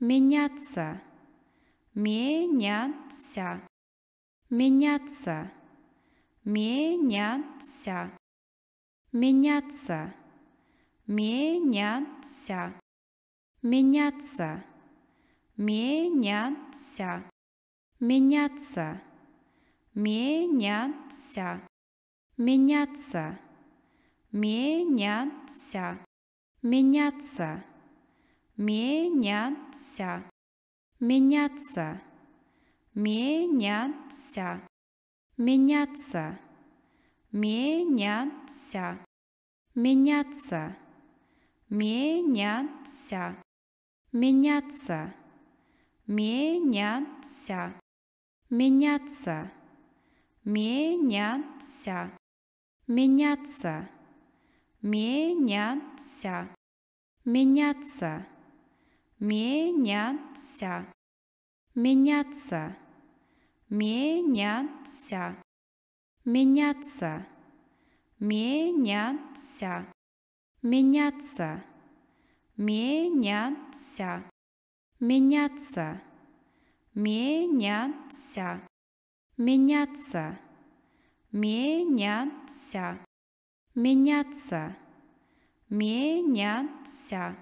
меняться, меняться, меняться, меняться, меняться, меняться, меняться, меняться, меняться, меняться, меняться, меняться, меняться меняться, меняться, меняться, меняться, меняться, меняться, меняться, меняться, меняться, меняться, меняться, меняться, меняться, меняться меняться, меняться, меняться, меняться, меняться, меняться, меняться, меняться, меняться, меняться, меняться, меняться, меняться.